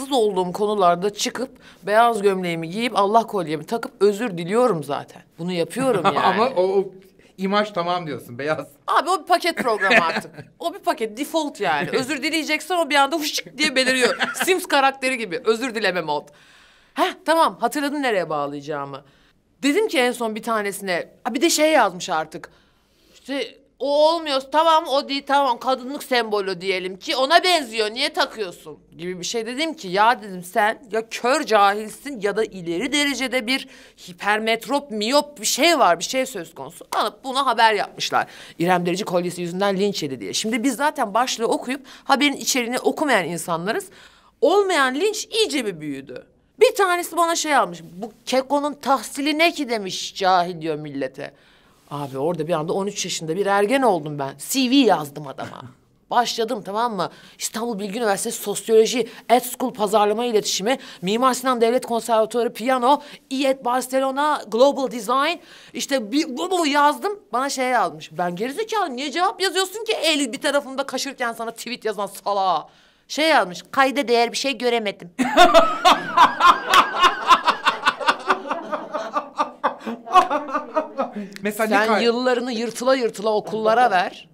haksız olduğum konularda çıkıp beyaz gömleğimi giyip Allah kolyemi takıp özür diliyorum zaten. Bunu yapıyorum yani. Ama o, o imaj tamam diyorsun beyaz. Abi o bir paket programı artık. o bir paket default yani. Özür dileyeceksen o bir anda huşşk diye beliriyor. Sims karakteri gibi özür dileme mod. Heh tamam hatırladım nereye bağlayacağımı. Dedim ki en son bir tanesine. Ha bir de şey yazmış artık. İşte o olmuyor tamam o değil tamam kadınlık sembolü diyelim ki ona benziyor niye takıyorsun gibi bir şey dedim ki ya dedim sen ya kör cahilsin ya da ileri derecede bir hipermetrop miyop bir şey var bir şey söz konusu alıp buna haber yapmışlar. İrem Derici kolyesi yüzünden linç yedi diye. Şimdi biz zaten başlığı okuyup haberin içeriğini okumayan insanlarız. Olmayan linç iyice bir büyüdü. Bir tanesi bana şey almış. Bu kekonun tahsili ne ki demiş cahil diyor millete. Abi orada bir anda 13 yaşında bir ergen oldum ben. CV yazdım adama. Başladım tamam mı? İstanbul Bilgi Üniversitesi Sosyoloji, Ed School Pazarlama İletişimi, Mimar Sinan Devlet Konservatuarı Piyano, İET Barcelona Global Design. İşte bir, bu, bu yazdım. Bana şey yazmış. Ben gerizekalı niye cevap yazıyorsun ki el bir tarafımda kaşırken sana tweet yazan salağa. Şey yazmış. Kayda değer bir şey göremedim. Mesela Sen kay- yıllarını yırtıla yırtıla okullara ver.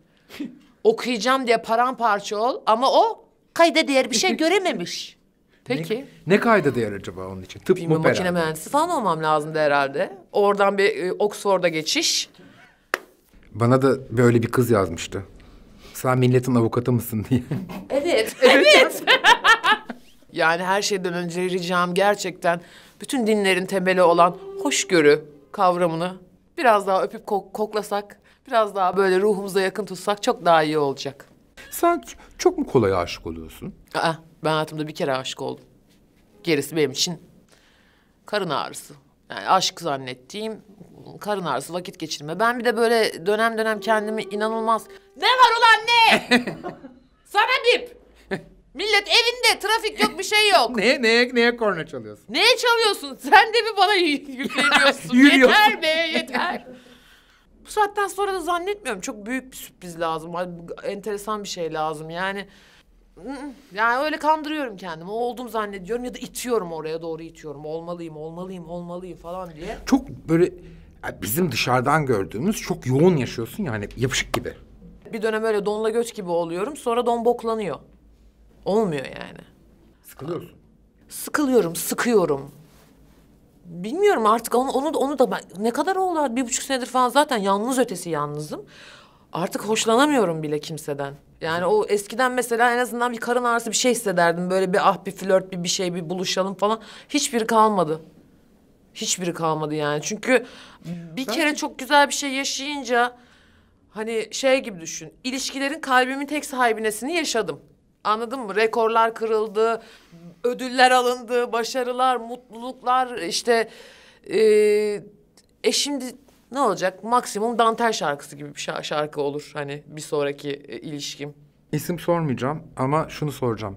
Okuyacağım diye paramparça ol ama o kayda değer bir şey görememiş. Peki. ne kayda değer acaba onun için? Tıp mı Bilmiyorum makine mühendisi falan olmam lazımdı herhalde. Oradan bir e, Oxford'a geçiş. Bana da böyle bir kız yazmıştı. Sen milletin avukatı mısın diye. Evet. Evet. yani her şeyden önce ricam gerçekten bütün dinlerin temeli olan hoşgörü, kavramını biraz daha öpüp kok koklasak, biraz daha böyle ruhumuza yakın tutsak çok daha iyi olacak. Sen çok mu kolay aşık oluyorsun? Aa, ben hayatımda bir kere aşık oldum. Gerisi benim için karın ağrısı. Yani aşk zannettiğim karın ağrısı, vakit geçirme. Ben bir de böyle dönem dönem kendimi inanılmaz... Ne var ulan ne? Sana bip! Millet evinde trafik yok bir şey yok. Ne neye neye korna çalıyorsun? Neye çalıyorsun? Sen de bir bana yükleniyorsun? yeter be yeter. Bu saatten sonra da zannetmiyorum çok büyük bir sürpriz lazım. Enteresan bir şey lazım yani. Yani öyle kandırıyorum kendimi. O olduğum zannediyorum ya da itiyorum oraya doğru itiyorum. Olmalıyım, olmalıyım, olmalıyım falan diye. Çok böyle bizim dışarıdan gördüğümüz çok yoğun yaşıyorsun yani yapışık gibi. Bir dönem öyle donla göç gibi oluyorum. Sonra don boklanıyor. Olmuyor yani. Sıkılıyorsun. Sıkılıyorum, sıkıyorum. Bilmiyorum artık onu, onu, onu da ben, ne kadar oldu bir buçuk senedir falan zaten yalnız ötesi yalnızım. Artık hoşlanamıyorum bile kimseden. Yani o eskiden mesela en azından bir karın ağrısı bir şey hissederdim. Böyle bir ah bir flört bir bir şey bir buluşalım falan. Hiçbiri kalmadı. Hiçbiri kalmadı yani. Çünkü bir kere çok güzel bir şey yaşayınca hani şey gibi düşün. ilişkilerin kalbimin tek sahibinesini yaşadım. Anladın mı? Rekorlar kırıldı, ödüller alındı, başarılar, mutluluklar işte... E, e şimdi ne olacak? Maksimum dantel şarkısı gibi bir şarkı olur hani bir sonraki e, ilişkim. İsim sormayacağım ama şunu soracağım.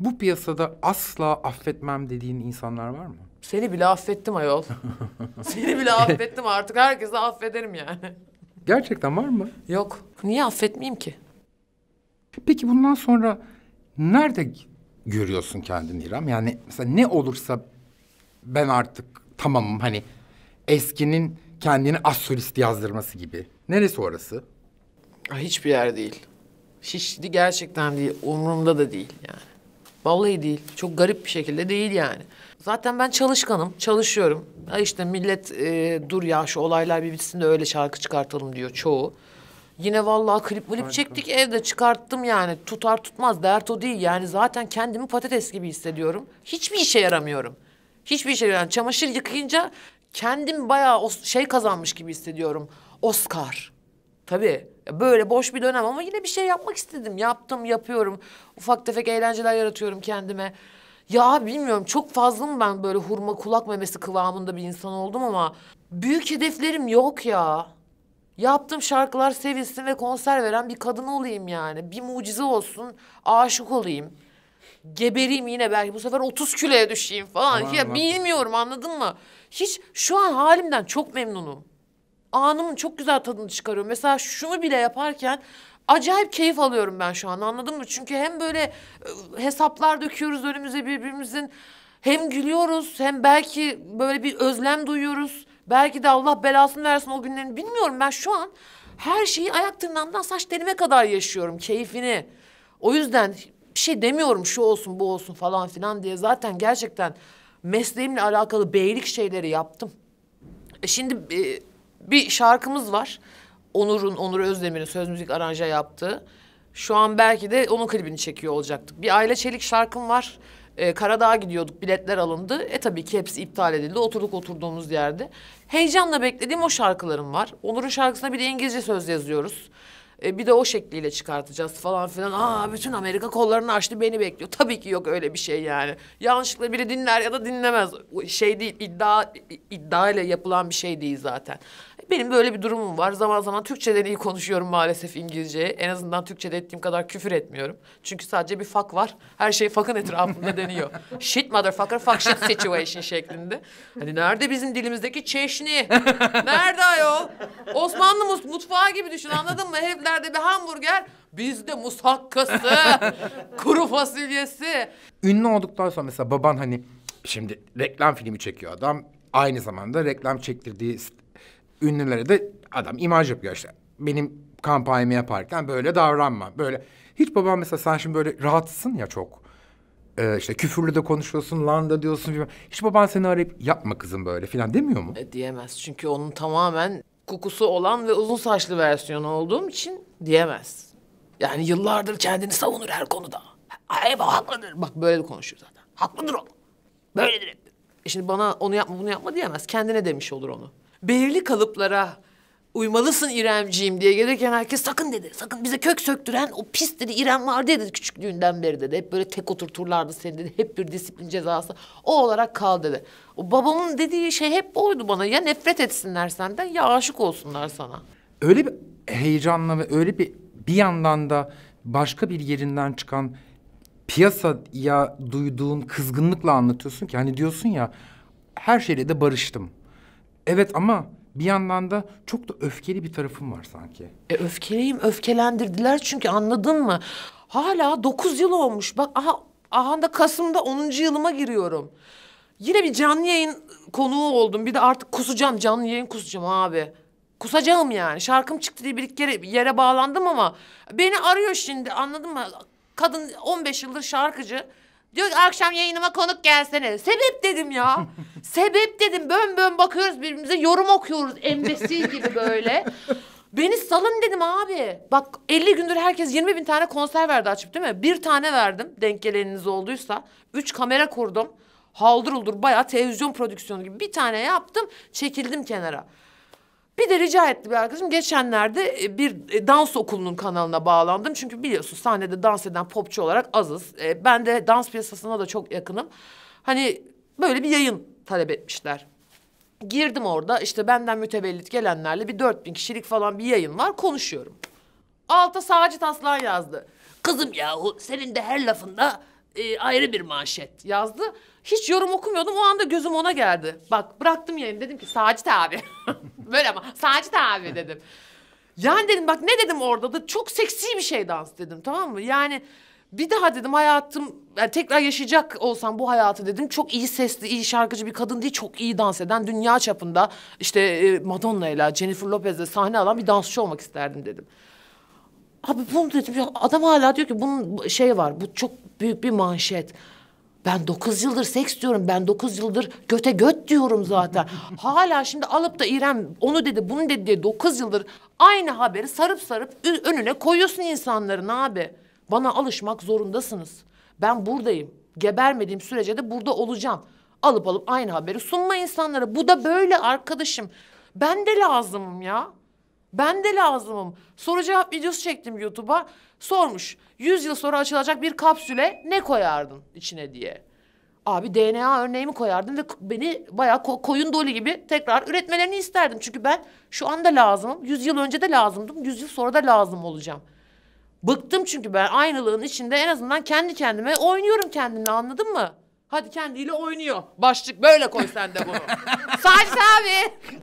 Bu piyasada asla affetmem dediğin insanlar var mı? Seni bile affettim ayol. Seni bile affettim artık herkese affederim yani. Gerçekten var mı? Yok. Niye affetmeyeyim ki? Peki bundan sonra nerede görüyorsun kendini İrem? Yani mesela ne olursa ben artık tamamım hani eskinin kendini as solisti yazdırması gibi. Neresi orası? Hiçbir yer değil. Hiç gerçekten değil. Umurumda da değil yani. Vallahi değil. Çok garip bir şekilde değil yani. Zaten ben çalışkanım, çalışıyorum. Ha işte millet e, dur ya şu olaylar bir bitsin de öyle şarkı çıkartalım diyor çoğu. Yine vallahi klip klip çektik evde çıkarttım yani. Tutar tutmaz dert o değil. Yani zaten kendimi patates gibi hissediyorum. Hiçbir işe yaramıyorum. Hiçbir işe yaramıyorum. Çamaşır yıkayınca kendim bayağı şey kazanmış gibi hissediyorum. Oscar. Tabii e, böyle boş bir dönem ama yine bir şey yapmak istedim. Yaptım, yapıyorum. Ufak tefek eğlenceler yaratıyorum kendime. Ya bilmiyorum çok fazla mı ben böyle hurma kulak memesi kıvamında bir insan oldum ama büyük hedeflerim yok ya. Yaptığım şarkılar sevilsin ve konser veren bir kadın olayım yani. Bir mucize olsun, aşık olayım. Gebereyim yine belki bu sefer 30 kiloya düşeyim falan. Aman ya Allah. bilmiyorum anladın mı? Hiç şu an halimden çok memnunum. Anımın çok güzel tadını çıkarıyorum. Mesela şunu bile yaparken acayip keyif alıyorum ben şu an anladın mı? Çünkü hem böyle e, hesaplar döküyoruz önümüze birbirimizin. Hem gülüyoruz hem belki böyle bir özlem duyuyoruz. Belki de Allah belasını versin o günlerini bilmiyorum. Ben şu an her şeyi ayak tırnağımdan saç derime kadar yaşıyorum keyfini. O yüzden bir şey demiyorum şu olsun bu olsun falan filan diye. Zaten gerçekten mesleğimle alakalı beylik şeyleri yaptım. E şimdi e, bir şarkımız var. Onur'un, Onur Özdemir'in söz müzik aranja yaptığı. Şu an belki de onun klibini çekiyor olacaktık. Bir ayla Çelik şarkım var. Ee, Karadağ'a gidiyorduk, biletler alındı. E tabii ki hepsi iptal edildi. Oturduk oturduğumuz yerde. Heyecanla beklediğim o şarkılarım var. Onur'un şarkısına bir de İngilizce söz yazıyoruz. Ee, bir de o şekliyle çıkartacağız falan filan. Aa bütün Amerika kollarını açtı beni bekliyor. Tabii ki yok öyle bir şey yani. Yanlışlıkla biri dinler ya da dinlemez. Şey değil iddia iddia ile yapılan bir şey değil zaten. Benim böyle bir durumum var. Zaman zaman Türkçeden iyi konuşuyorum maalesef İngilizceyi. En azından Türkçede ettiğim kadar küfür etmiyorum. Çünkü sadece bir fak var. Her şey fakın etrafında deniyor shit motherfucker, fuck shit situation şeklinde. Hani nerede bizim dilimizdeki çeşni? Nerede ayol? Osmanlı mutfağı gibi düşün anladın mı? Heriflerde bir hamburger, bizde musakkası, kuru fasulyesi. Ünlü olduktan sonra mesela baban hani şimdi reklam filmi çekiyor adam. Aynı zamanda reklam çektirdiği ünlülere de adam imaj yapıyor işte. Benim kampanyamı yaparken böyle davranma. Böyle hiç babam mesela sen şimdi böyle rahatsın ya çok. Ee, işte küfürlü de konuşuyorsun, lan da diyorsun falan. Hiç baban seni arayıp yapma kızım böyle falan demiyor mu? E, diyemez çünkü onun tamamen kokusu olan ve uzun saçlı versiyonu olduğum için diyemez. Yani yıllardır kendini savunur her konuda. Ay bak haklıdır. Bak böyle de konuşuyor zaten. Haklıdır o. Böyledir hep. E şimdi bana onu yapma bunu yapma diyemez. Kendine demiş olur onu belirli kalıplara uymalısın İremciğim diye gelirken herkes sakın dedi. Sakın bize kök söktüren o pis dedi İrem var dedi küçüklüğünden beri dedi. Hep böyle tek oturturlardı seni dedi. Hep bir disiplin cezası. O olarak kal dedi. O babamın dediği şey hep oydu bana. Ya nefret etsinler senden ya aşık olsunlar sana. Öyle bir heyecanla ve öyle bir bir yandan da başka bir yerinden çıkan piyasaya duyduğun kızgınlıkla anlatıyorsun ki hani diyorsun ya her şeyle de barıştım. Evet ama bir yandan da çok da öfkeli bir tarafım var sanki. E, öfkeliyim, öfkelendirdiler çünkü anladın mı? Hala dokuz yıl olmuş. Bak aha, aha da Kasım'da onuncu yılıma giriyorum. Yine bir canlı yayın konuğu oldum. Bir de artık kusacağım, canlı yayın kusacağım abi. Kusacağım yani. Şarkım çıktı diye bir iki yere, yere bağlandım ama... ...beni arıyor şimdi anladın mı? Kadın 15 yıldır şarkıcı. Diyor ki akşam yayınıma konuk gelsene. Sebep dedim ya. Sebep dedim. Bön bön bakıyoruz birbirimize yorum okuyoruz. Embesil gibi böyle. Beni salın dedim abi. Bak 50 gündür herkes 20 bin tane konser verdi açıp değil mi? Bir tane verdim denk geleniniz olduysa. Üç kamera kurdum. Haldır uldur bayağı televizyon prodüksiyonu gibi bir tane yaptım. Çekildim kenara. Bir de rica etti bir arkadaşım geçenlerde e, bir e, dans okulunun kanalına bağlandım. Çünkü biliyorsun sahnede dans eden popçu olarak azız. E, ben de dans piyasasına da çok yakınım. Hani böyle bir yayın talep etmişler. Girdim orada işte benden mütevellit gelenlerle bir dört bin kişilik falan bir yayın var konuşuyorum. Alta Sacit Aslan yazdı. Kızım yahu senin de her lafında e, ayrı bir manşet yazdı. Hiç yorum okumuyordum. O anda gözüm ona geldi. Bak bıraktım yayını dedim ki Sacit abi. Böyle ama Sacit abi dedim. Yani dedim bak ne dedim orada da çok seksi bir şey dans dedim tamam mı? Yani bir daha dedim hayatım yani tekrar yaşayacak olsam bu hayatı dedim çok iyi sesli iyi şarkıcı bir kadın değil çok iyi dans eden dünya çapında işte e, Madonna ile Jennifer Lopez'le sahne alan bir dansçı olmak isterdim dedim. Abi bunu dedim adam hala diyor ki bunun şey var bu çok büyük bir manşet. Ben dokuz yıldır seks diyorum. Ben dokuz yıldır göte göt diyorum zaten. Hala şimdi alıp da İrem onu dedi bunu dedi diye dokuz yıldır aynı haberi sarıp sarıp önüne koyuyorsun insanların abi. Bana alışmak zorundasınız. Ben buradayım. Gebermediğim sürece de burada olacağım. Alıp alıp aynı haberi sunma insanlara. Bu da böyle arkadaşım. Ben de lazımım ya. Ben de lazımım. Soru cevap videosu çektim YouTube'a. Sormuş. 100 yıl sonra açılacak bir kapsüle ne koyardın içine diye. Abi DNA örneğimi koyardım ve beni bayağı ko koyun dolu gibi tekrar üretmelerini isterdim. Çünkü ben şu anda lazımım. Yüz yıl önce de lazımdım. Yüz yıl sonra da lazım olacağım. Bıktım çünkü ben aynılığın içinde en azından kendi kendime oynuyorum kendimle anladın mı? Hadi kendiyle oynuyor. Başlık böyle koy sen de bunu. Sadece abi.